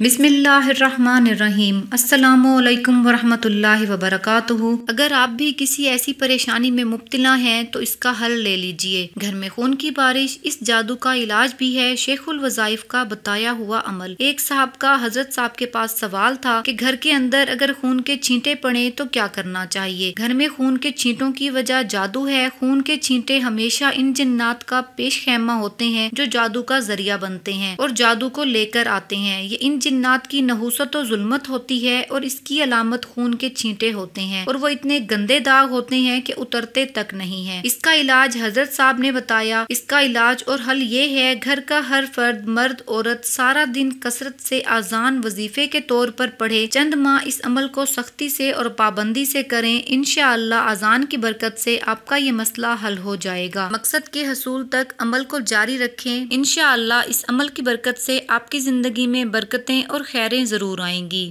बिसमीम अल्लाम वरहमतुल्लाहि वबरकातुहु अगर आप भी किसी ऐसी परेशानी में मुब्तला हैं तो इसका हल ले लीजिए घर में खून की बारिश इस जादू का इलाज भी है शेखुल वज़ाइफ का बताया हुआ अमल एक साहब का हजरत साहब के पास सवाल था कि घर के अंदर अगर खून के छींटे पड़े तो क्या करना चाहिए घर में खून के छींटों की वजह जादू है खून के छींटे हमेशा इन जन्नात का पेश खैमा होते हैं जो जादू का जरिया बनते हैं और जादू को लेकर आते हैं ये इन जिन्नात की नहूसत और जुल्मत होती है और इसकी अलामत खून के छींटे होते हैं और वो इतने गंदे दाग होते हैं कि उतरते तक नहीं है इसका इलाज हजरत साहब ने बताया इसका इलाज और हल ये है घर का हर फर्द मर्द औरत सारा दिन कसरत से आजान वजीफे के तौर पर पढ़े चंद माह इस अमल को सख्ती से और पाबंदी से करें इन आजान की बरकत से आपका ये मसला हल हो जाएगा मकसद के हसूल तक अमल को जारी रखें इन इस अमल की बरकत से आपकी जिंदगी में बरकतें बरकतें और खैरें ज़रूर आएंगी